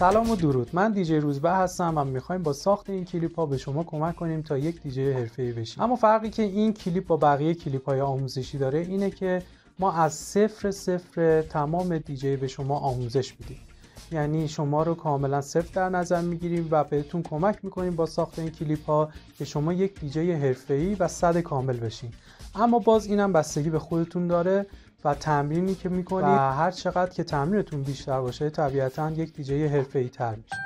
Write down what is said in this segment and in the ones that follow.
سلام و درود من دیجی روزبه هستم و میخوایم با ساخت این کلیپ ها به شما کمک کنیم تا یک دیجی ای بشیم اما فرقی که این کلیپ با بقیه کلیپ های آموزشی داره اینه که ما از صفر صفر تمام دیجی به شما آموزش میدیم یعنی شما رو کاملا صفر در نظر میگیریم و بهتون کمک میکنیم با ساخت این کلیپ ها که شما یک دیجی ای و صد کامل بشین اما باز اینم بستگی به خودتون داره و تمرینی که میکنید و هر چقدر که تمرینتون بیشتر باشه طبیعتاً یک دیجی ای تر میشه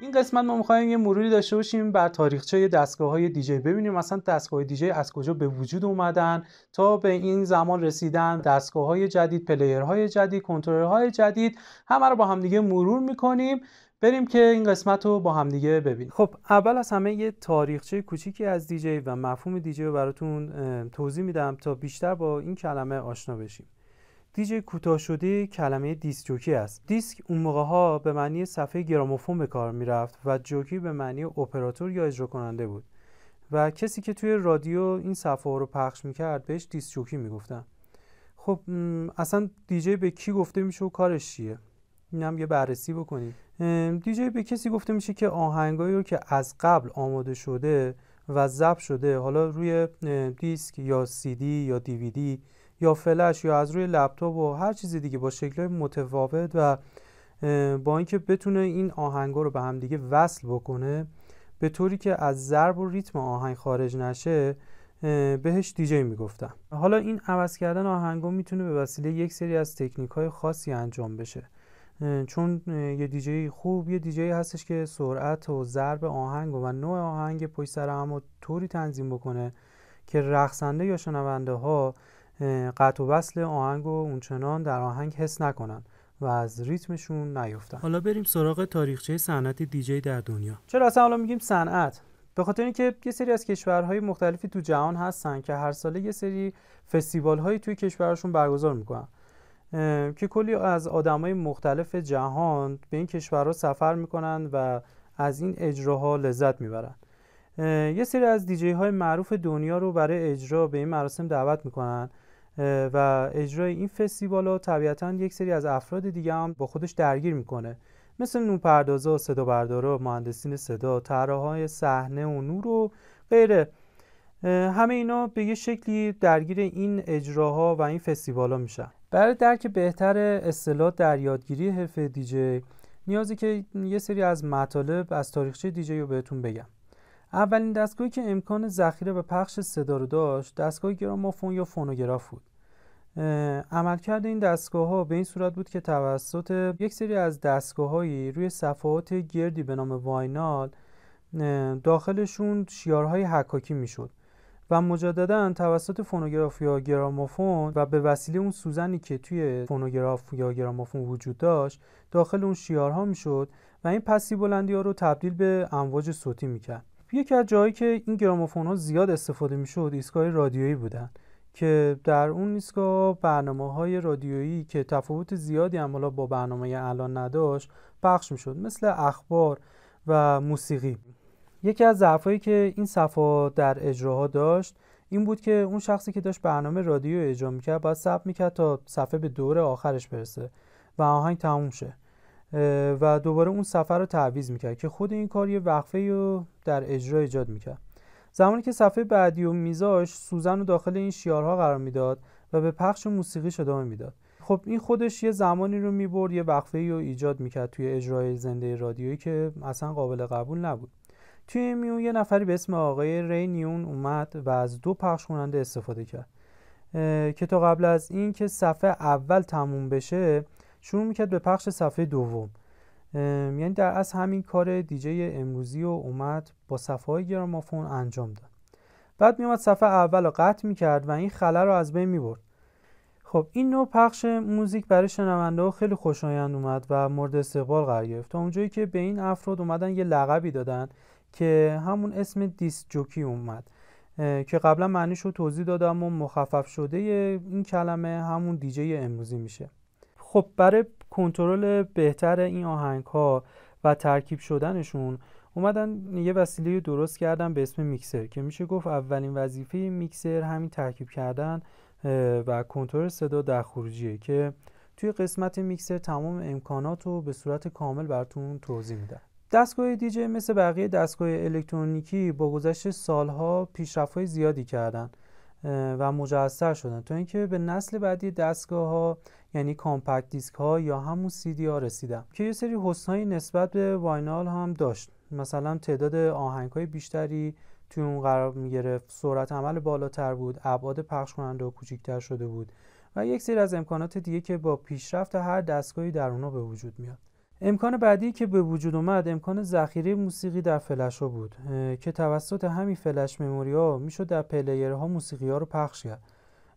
این قسمت ما میخوایم یه مروری داشته باشیم بر تاریخچه دستگاه های دیجی ببینیم مثلا دستگاه دیجی از کجا به وجود اومدن تا به این زمان رسیدن دستگاه های جدید پلیر های جدید کنترل های جدید همه رو با همدیگه مرور میکنیم بریم که این قسمت رو با همدیگه ببینیم خب اول از همه یه تاریخچه کوچیکی از دیجی و مفهوم دیجی رو براتون توضیح میدم تا بیشتر با این کلمه آشنا بشیم دیجی کوتاه شده کلمه دیسک جوکی است دیسک اون موقع ها به معنی صفحه گرامافون به کار رفت و جوکی به معنی اپراتور یا اجرا کننده بود و کسی که توی رادیو این صفحه رو پخش می کرد بهش دیسک جوکی گفتن خب اصلا دیجی به کی گفته میشه و کارش چیه هم یه بررسی بکنیم دیجی به کسی گفته میشه که آهنگایی رو که از قبل آماده شده و ضبط شده حالا روی دیسک یا سی یا دی یا فلش یا از روی لپتاپ و هر چیز دیگه با شکلهای متفاوت و با اینکه بتونه این آهنگ رو به هم دیگه وصل بکنه به طوری که از ضرب و ریتم آهنگ خارج نشه بهش دیجی میگفتن حالا این عوض کردن آهنگا میتونه به وسیله یک سری از تکنیک های خاصی انجام بشه چون یه دیجی خوب یه دیجی هستش که سرعت و ضرب آهنگ و نوع آهنگ پشت سر هم طوری تنظیم بکنه که رقصنده یا شنونده ها قطع و وصل آهنگ و اونچنان در آهنگ حس نکنن و از ریتمشون نیفتن حالا بریم سراغ تاریخچه صنعت دیجی در دنیا چرا اصلا حالا میگیم صنعت به خاطر اینکه یه سری از کشورهای مختلفی تو جهان هستن که هر ساله یه سری فستیوال هایی توی کشورشون برگزار میکنن که کلی از آدمای مختلف جهان به این کشورها سفر میکنن و از این اجراها لذت میبرن یه سری از دیجی های معروف دنیا رو برای اجرا به این مراسم دعوت میکنن و اجرای این فستیوال ها طبیعتا یک سری از افراد دیگه هم با خودش درگیر میکنه مثل نورپردازا و صدا بردارا مهندسین صدا طراحهای صحنه و نور و غیره همه اینا به یه شکلی درگیر این اجراها و این فستیوالا میشن برای درک بهتر اصطلاحات در یادگیری حرف دیجی نیازی که یه سری از مطالب از تاریخچه دیجی رو بهتون بگم اولین دستگاهی که امکان ذخیره و پخش صدا رو داشت دستگاه گرامافون یا فونوگراف بود عملکرد این دستگاه ها به این صورت بود که توسط یک سری از هایی روی صفحات گردی به نام واینال داخلشون شیارهای حکاکی میشد و مجددا توسط فونوگراف یا گرامافون و به وسیله اون سوزنی که توی فونوگراف یا گرامافون وجود داشت داخل اون شیارها میشد و این پسی بلندی ها رو تبدیل به امواج صوتی میکرد یکی از جایی که این گرامافون ها زیاد استفاده میشد ایستگاه رادیویی بودن که در اون ایستگاه برنامه های رادیویی که تفاوت زیادی هم با برنامه الان نداشت پخش میشد مثل اخبار و موسیقی یکی از ضعفایی که این صفحه در اجراها داشت این بود که اون شخصی که داشت برنامه رادیو اجرا میکرد باید سب میکرد تا صفحه به دور آخرش برسه و آهنگ تموم شه و دوباره اون صفحه رو تعویز میکرد که خود این کار یه وقفه رو در اجرا ایجاد میکرد زمانی که صفحه بعدی و میذاش سوزن رو داخل این شیارها قرار میداد و به پخش موسیقی ادامه میداد خب این خودش یه زمانی رو میبرد یه وقفه ای رو ایجاد میکرد توی اجرای زنده رادیویی که اصلا قابل قبول نبود توی این میون یه نفری به اسم آقای ری نیون اومد و از دو پخش کننده استفاده کرد که تا قبل از این که صفحه اول تموم بشه شروع میکرد به پخش صفحه دوم یعنی در از همین کار دیجی امروزی و اومد با صفحه های گرامافون انجام داد بعد میومد صفحه اول رو قطع کرد و این خلا رو از بین برد خب این نوع پخش موزیک برای شنونده ها خیلی خوشایند اومد و مورد استقبال قرار گرفت تا اونجایی که به این افراد اومدن یه لقبی دادن که همون اسم دیس جوکی اومد که قبلا معنیش رو توضیح دادم و مخفف شده این کلمه همون دیجی امروزی میشه خب برای کنترل بهتر این آهنگ ها و ترکیب شدنشون اومدن یه وسیله درست کردن به اسم میکسر که میشه گفت اولین وظیفه میکسر همین ترکیب کردن و کنترل صدا در خروجیه که توی قسمت میکسر تمام امکانات رو به صورت کامل براتون توضیح میدن دستگاه دیجی مثل بقیه دستگاه الکترونیکی با گذشت سالها پیشرفت زیادی کردن و مجهزتر شدن تا اینکه به نسل بعدی دستگاه ها یعنی کامپکت دیسک ها یا همون سی دی ها رسیدم که یه سری حسنایی نسبت به واینال هم داشت مثلا تعداد آهنگ های بیشتری توی اون قرار میگرفت سرعت عمل بالاتر بود ابعاد پخش کننده کوچیک شده بود و یک سری از امکانات دیگه که با پیشرفت هر دستگاهی در اونا به وجود میاد امکان بعدی که به وجود اومد امکان ذخیره موسیقی در فلش ها بود که توسط همین فلش مموری ها میشد در پلیر ها موسیقی ها رو پخش کرد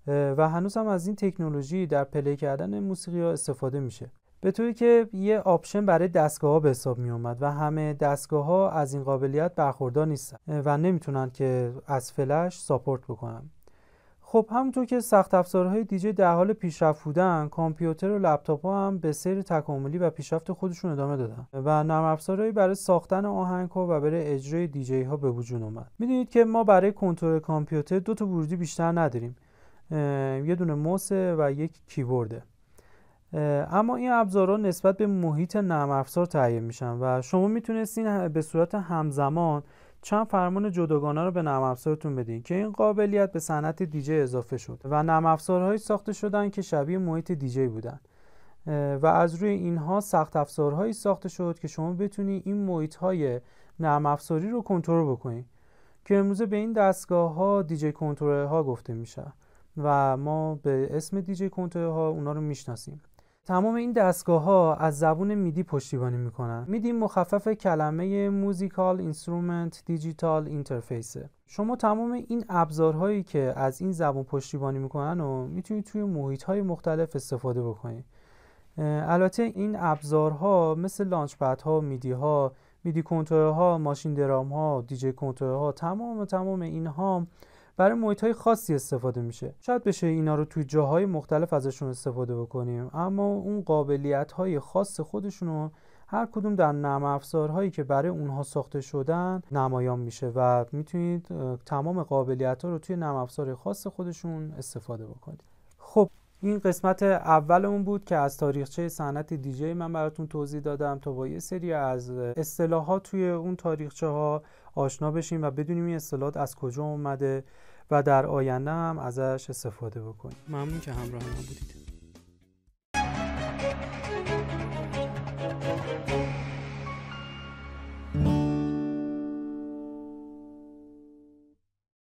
و هنوز هم از این تکنولوژی در پلی کردن موسیقی ها استفاده میشه به طوری که یه آپشن برای دستگاه ها به حساب می اومد و همه دستگاه ها از این قابلیت برخوردار نیستن و نمیتونن که از فلش ساپورت بکنن خب همونطور که سخت افزارهای دیجی در حال پیشرفت بودن کامپیوتر و لپتاپ ها هم به سیر تکاملی و پیشرفت خودشون ادامه دادن و نرم افزارهایی برای ساختن آهنگ و برای اجرای دیجی ها به وجود اومد میدونید که ما برای کنترل کامپیوتر دو تا ورودی بیشتر نداریم یه دونه موس و یک کیبورده اما این ابزارها نسبت به محیط نرم افزار تهیه میشن و شما میتونستین به صورت همزمان چند فرمان جداگانه رو به نرم افزارتون بدین که این قابلیت به صنعت دیجی اضافه شد و نرم افزارهایی ساخته شدن که شبیه محیط دیجی بودن و از روی اینها سخت افزارهایی ساخته شد که شما بتونید این محیط های نرم افزاری رو کنترل بکنید که امروزه به این دستگاه ها دیجی کنترل ها گفته میشه و ما به اسم دیجی کنترها ها اونا رو میشناسیم تمام این دستگاه ها از زبون میدی پشتیبانی میکنن میدی مخفف کلمه موزیکال اینسترومنت دیجیتال اینترفیسه شما تمام این ابزارهایی که از این زبون پشتیبانی میکنن و میتونید توی محیط های مختلف استفاده بکنید البته این ابزارها مثل لانچ پد ها میدی ها میدی کنترل ها ماشین درام ها دیجی کنترل ها تمام تمام اینها برای محیط های خاصی استفاده میشه شاید بشه اینا رو توی جاهای مختلف ازشون استفاده بکنیم اما اون قابلیت های خاص خودشون رو هر کدوم در نرم افزارهایی که برای اونها ساخته شدن نمایان میشه و میتونید تمام قابلیت ها رو توی نرم افزار خاص خودشون استفاده بکنید خب این قسمت اولمون بود که از تاریخچه صنعت دیجی من براتون توضیح دادم تا با یه سری از اصطلاحات توی اون تاریخچه ها آشنا بشیم و بدونیم این اصطلاحات از کجا اومده و در آینده هم ازش استفاده بکنیم ممنون که همراه ما بودید